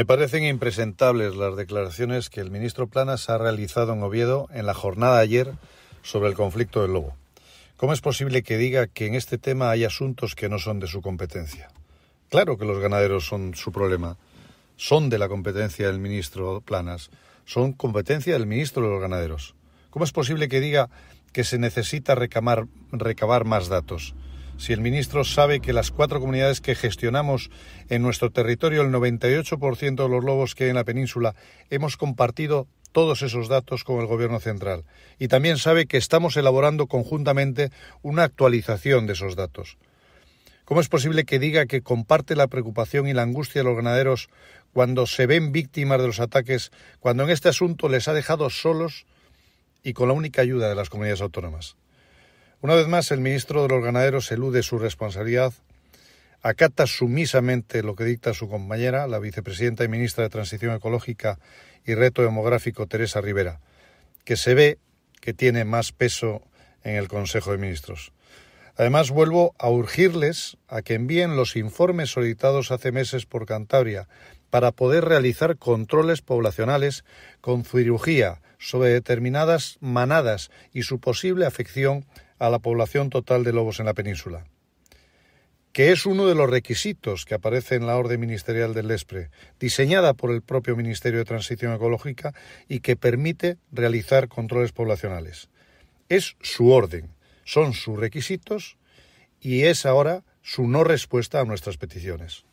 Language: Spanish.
Me parecen impresentables las declaraciones que el ministro Planas ha realizado en Oviedo en la jornada ayer sobre el conflicto del lobo. ¿Cómo es posible que diga que en este tema hay asuntos que no son de su competencia? Claro que los ganaderos son su problema, son de la competencia del ministro Planas, son competencia del ministro de los ganaderos. ¿Cómo es posible que diga que se necesita recabar más datos? si el ministro sabe que las cuatro comunidades que gestionamos en nuestro territorio, el 98% de los lobos que hay en la península, hemos compartido todos esos datos con el Gobierno central. Y también sabe que estamos elaborando conjuntamente una actualización de esos datos. ¿Cómo es posible que diga que comparte la preocupación y la angustia de los ganaderos cuando se ven víctimas de los ataques, cuando en este asunto les ha dejado solos y con la única ayuda de las comunidades autónomas? Una vez más, el ministro de los Ganaderos elude su responsabilidad, acata sumisamente lo que dicta su compañera, la vicepresidenta y ministra de Transición Ecológica y Reto Demográfico, Teresa Rivera, que se ve que tiene más peso en el Consejo de Ministros. Además, vuelvo a urgirles a que envíen los informes solicitados hace meses por Cantabria para poder realizar controles poblacionales con cirugía sobre determinadas manadas y su posible afección a la población total de lobos en la península, que es uno de los requisitos que aparece en la Orden Ministerial del Lespre, diseñada por el propio Ministerio de Transición Ecológica y que permite realizar controles poblacionales. Es su orden, son sus requisitos y es ahora su no respuesta a nuestras peticiones.